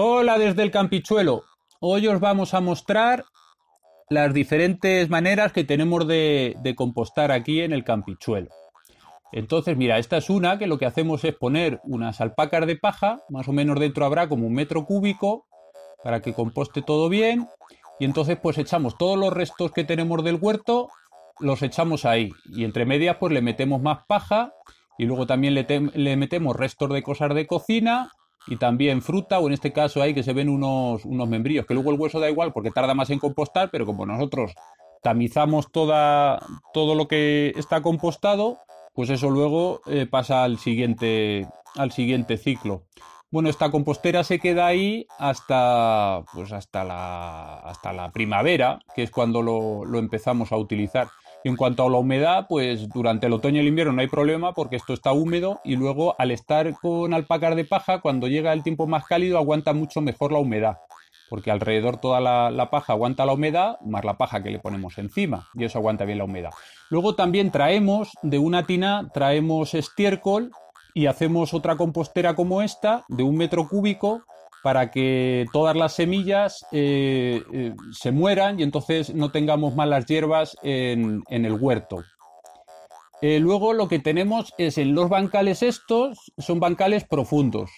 Hola desde el campichuelo. Hoy os vamos a mostrar las diferentes maneras que tenemos de, compostar aquí en el campichuelo. Entonces, mira, esta es una que lo que hacemos es poner unas alpacas de paja, más o menos dentro habrá como un metro cúbico, para que composte todo bien. Y entonces pues echamos todos los restos que tenemos del huerto, los echamos ahí. Y entre medias pues le metemos más paja y luego también le, le metemos restos de cosas de cocina y también fruta, o en este caso hay que se ven unos, unos membrillos, que luego el hueso da igual porque tarda más en compostar, pero como nosotros tamizamos toda, todo lo que está compostado, pues eso luego eh, pasa al siguiente, al siguiente ciclo. Bueno, esta compostera se queda ahí hasta, pues hasta, la, hasta la primavera, que es cuando lo, lo empezamos a utilizar. En cuanto a la humedad, pues durante el otoño y el invierno no hay problema porque esto está húmedo y luego al estar con alpacar de paja, cuando llega el tiempo más cálido aguanta mucho mejor la humedad, porque alrededor toda la, la paja aguanta la humedad, más la paja que le ponemos encima y eso aguanta bien la humedad. Luego también traemos de una tina, traemos estiércol y hacemos otra compostera como esta de un metro cúbico para que todas las semillas eh, eh, se mueran y entonces no tengamos malas hierbas en, el huerto. Eh, luego lo que tenemos es en los bancales estos, son bancales profundos.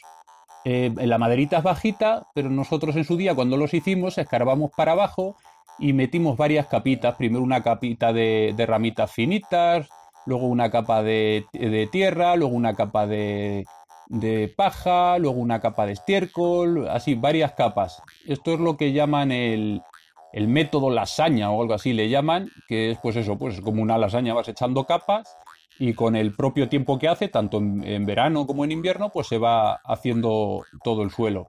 la maderita es bajita, pero nosotros en su día cuando los hicimos escarbamos para abajo y metimos varias capitas. Primero una capita de, ramitas finitas, luego una capa de tierra, luego una capa de, de paja, luego una capa de estiércol, así, varias capas. Esto es lo que llaman el, el método lasaña o algo así le llaman, que es pues eso, pues como una lasaña vas echando capas y con el propio tiempo que hace, tanto en, verano como en invierno, pues se va haciendo todo el suelo.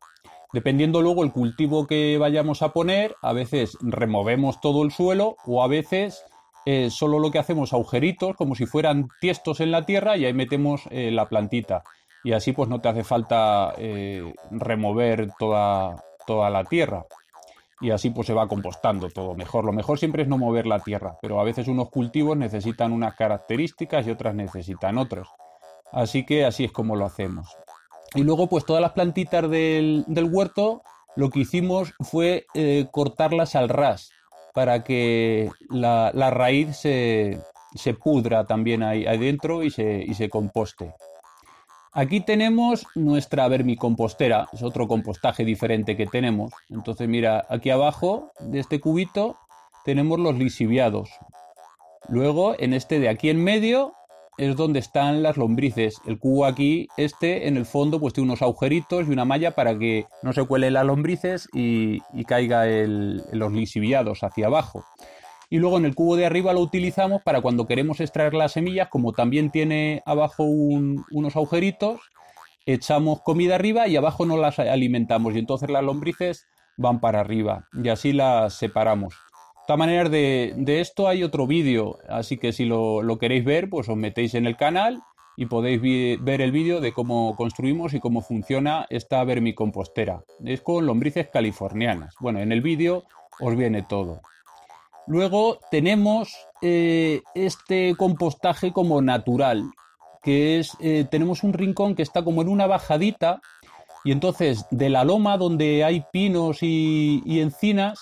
Dependiendo luego el cultivo que vayamos a poner, a veces removemos todo el suelo o a veces eh, solo lo que hacemos agujeritos, como si fueran tiestos en la tierra y ahí metemos eh, la plantita y así pues no te hace falta eh, remover toda, toda la tierra y así pues se va compostando todo mejor. Lo mejor siempre es no mover la tierra, pero a veces unos cultivos necesitan unas características y otras necesitan otros. Así que así es como lo hacemos. Y luego pues todas las plantitas del, del huerto lo que hicimos fue eh, cortarlas al ras para que la, la raíz se, se, pudra también ahí adentro y se, y se composte. Aquí tenemos nuestra vermicompostera, es otro compostaje diferente que tenemos. Entonces mira, aquí abajo de este cubito tenemos los lisiviados. Luego en este de aquí en medio es donde están las lombrices. El cubo aquí, este en el fondo, pues tiene unos agujeritos y una malla para que no se cuelen las lombrices y, caiga los lisiviados hacia abajo y luego en el cubo de arriba lo utilizamos para cuando queremos extraer las semillas, como también tiene abajo unos agujeritos, echamos comida arriba y abajo no las alimentamos y entonces las lombrices van para arriba y así las separamos. De esta manera de, esto hay otro vídeo, así que si lo, queréis ver, pues os metéis en el canal y podéis ver el vídeo de cómo construimos y cómo funciona esta vermicompostera. Es con lombrices californianas. Bueno, en el vídeo os viene todo. Luego tenemos eh, este compostaje como natural, que es, eh, tenemos un rincón que está como en una bajadita, y entonces de la loma donde hay pinos y, encinas,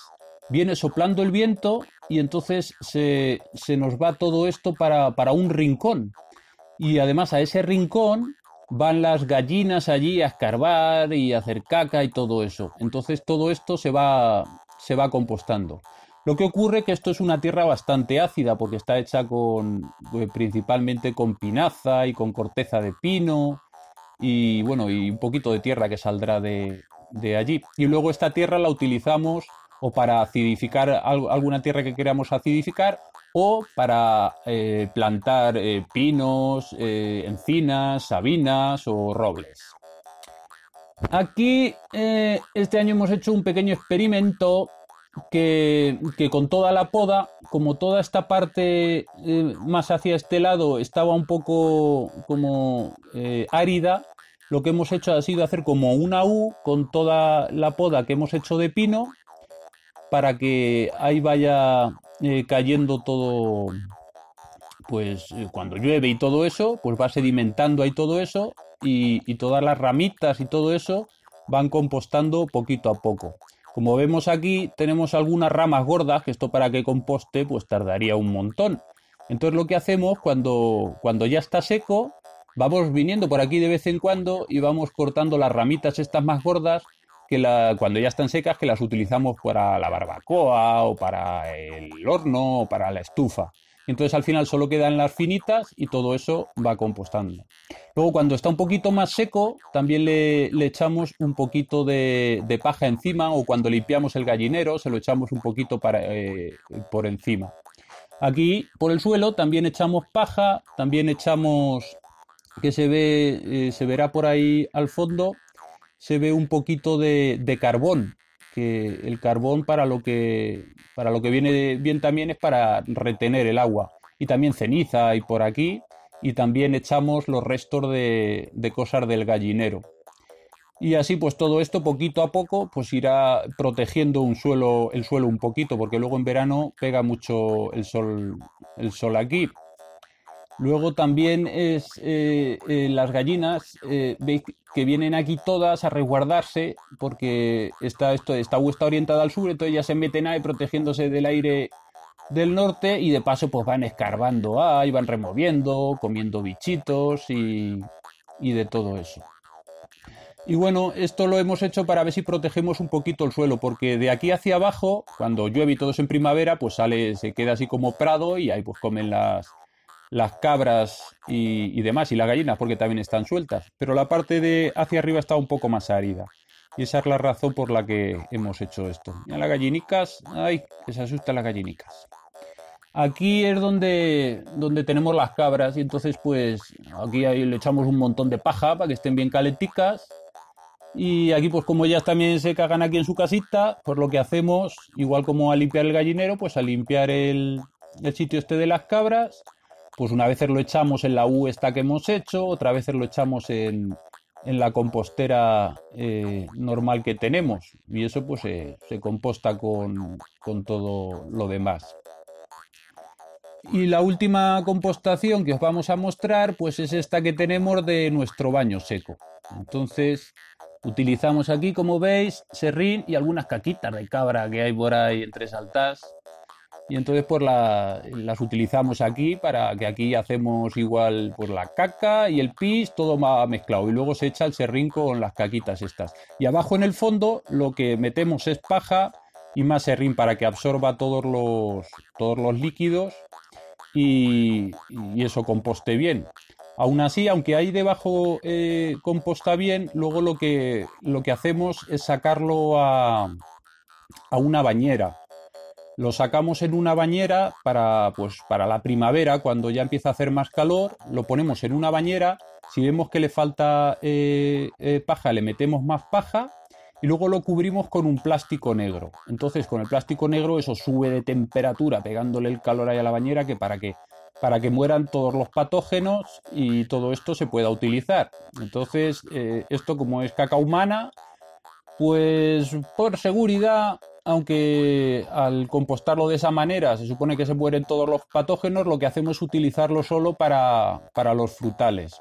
viene soplando el viento y entonces se, nos va todo esto para, para, un rincón. Y además a ese rincón van las gallinas allí a escarbar y hacer caca y todo eso. Entonces todo esto se va, se va compostando. Lo que ocurre es que esto es una tierra bastante ácida porque está hecha con eh, principalmente con pinaza y con corteza de pino y bueno, y un poquito de tierra que saldrá de, allí. Y luego esta tierra la utilizamos o para acidificar alguna tierra que queramos acidificar o para eh, plantar eh, pinos, encinas, sabinas o robles. Aquí este año hemos hecho un pequeño experimento que, con toda la poda, como toda esta parte eh, más hacia este lado estaba un poco como eh, árida, lo que hemos hecho ha sido hacer como una U con toda la poda que hemos hecho de pino para que ahí vaya eh, cayendo todo, pues cuando llueve y todo eso, pues va sedimentando ahí todo eso y todas las ramitas y todo eso van compostando poquito a poco. Como vemos aquí, tenemos algunas ramas gordas, que esto para que composte pues tardaría un montón. Entonces lo que hacemos cuando, ya está seco, vamos viniendo por aquí de vez en cuando y vamos cortando las ramitas estas más gordas que cuando ya están secas que las utilizamos para la barbacoa o para el horno o para la estufa. Entonces al final solo quedan las finitas y todo eso va compostando. Luego cuando está un poquito más seco, también le, echamos un poquito de, paja encima o cuando limpiamos el gallinero se lo echamos un poquito para, eh, por encima. Aquí por el suelo también echamos paja, también echamos que se ve, eh, se verá por ahí al fondo, se ve un poquito de, de carbón que el carbón para lo que, para lo que viene bien también es para retener el agua. Y también ceniza y por aquí. Y también echamos los restos de, de cosas del gallinero. Y así pues todo esto poquito a poco pues irá protegiendo un suelo, el suelo un poquito, porque luego en verano pega mucho el sol, el sol aquí, Luego también es eh, eh, las gallinas, eh, que vienen aquí todas a resguardarse porque está, esto, esta U está orientada al sur, entonces ellas se meten ahí protegiéndose del aire del norte y de paso pues van escarbando ahí, van removiendo, comiendo bichitos y, y de todo eso. Y bueno, esto lo hemos hecho para ver si protegemos un poquito el suelo, porque de aquí hacia abajo, cuando llueve y todo es en primavera, pues sale, se queda así como prado y ahí pues comen las, las cabras y, demás, y las gallinas, porque también están sueltas. Pero la parte de hacia arriba está un poco más árida. Y esa es la razón por la que hemos hecho esto. las gallinicas, ay, que se asustan las gallinicas. Aquí es donde, donde tenemos las cabras y entonces pues aquí le echamos un montón de paja para que estén bien calenticas. Y aquí pues como ellas también se cagan aquí en su casita, pues lo que hacemos, igual como a limpiar el gallinero, pues a limpiar el, el sitio este de las cabras pues una vez lo echamos en la U esta que hemos hecho, otra vez lo echamos en, la compostera eh, normal que tenemos y eso pues se composta con, todo lo demás. Y la última compostación que os vamos a mostrar pues es esta que tenemos de nuestro baño seco. Entonces utilizamos aquí como veis serrín y algunas caquitas de cabra que hay por ahí entre saltas y entonces pues las utilizamos aquí para que aquí hacemos igual pues la caca y el pis, todo mezclado y luego se echa el serrín con las caquitas estas. Y abajo en el fondo lo que metemos es paja y más serrín para que absorba todos los, todos los líquidos y, eso composte bien. Aún así, aunque ahí debajo eh, composta bien, luego lo que, lo que hacemos es sacarlo a, a una bañera lo sacamos en una bañera para, pues, para la primavera, cuando ya empieza a hacer más calor, lo ponemos en una bañera, si vemos que le falta eh, eh, paja, le metemos más paja y luego lo cubrimos con un plástico negro. Entonces con el plástico negro eso sube de temperatura pegándole el calor ahí a la bañera que para que para que mueran todos los patógenos y todo esto se pueda utilizar. Entonces, eh, esto como es caca humana, pues por seguridad aunque al compostarlo de esa manera se supone que se mueren todos los patógenos, lo que hacemos es utilizarlo solo para, para los frutales.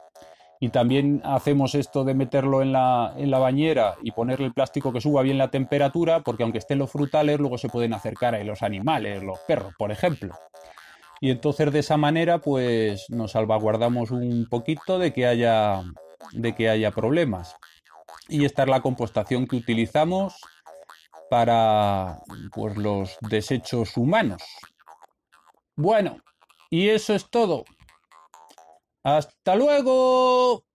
Y también hacemos esto de meterlo en la, en la, bañera y ponerle el plástico que suba bien la temperatura, porque aunque estén los frutales, luego se pueden acercar a los animales, los perros, por ejemplo. Y entonces de esa manera, pues nos salvaguardamos un poquito de que haya, de que haya problemas. Y esta es la compostación que utilizamos para pues, los desechos humanos. Bueno, y eso es todo. Hasta luego.